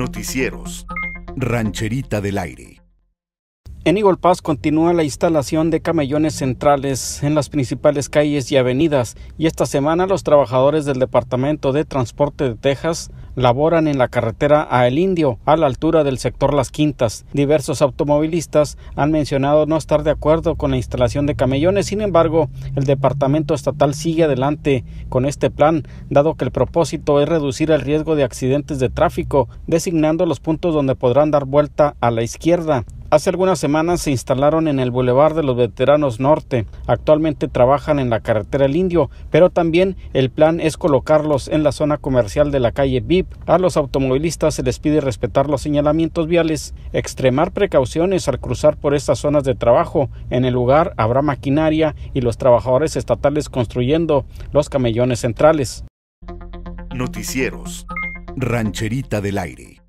Noticieros. Rancherita del Aire. En Eagle Pass continúa la instalación de camellones centrales en las principales calles y avenidas y esta semana los trabajadores del Departamento de Transporte de Texas laboran en la carretera a El Indio, a la altura del sector Las Quintas. Diversos automovilistas han mencionado no estar de acuerdo con la instalación de camellones, sin embargo, el Departamento Estatal sigue adelante con este plan, dado que el propósito es reducir el riesgo de accidentes de tráfico, designando los puntos donde podrán dar vuelta a la izquierda. Hace algunas semanas se instalaron en el Boulevard de los Veteranos Norte. Actualmente trabajan en la carretera El Indio, pero también el plan es colocarlos en la zona comercial de la calle VIP. A los automovilistas se les pide respetar los señalamientos viales, extremar precauciones al cruzar por estas zonas de trabajo. En el lugar habrá maquinaria y los trabajadores estatales construyendo los camellones centrales. Noticieros. Rancherita del Aire.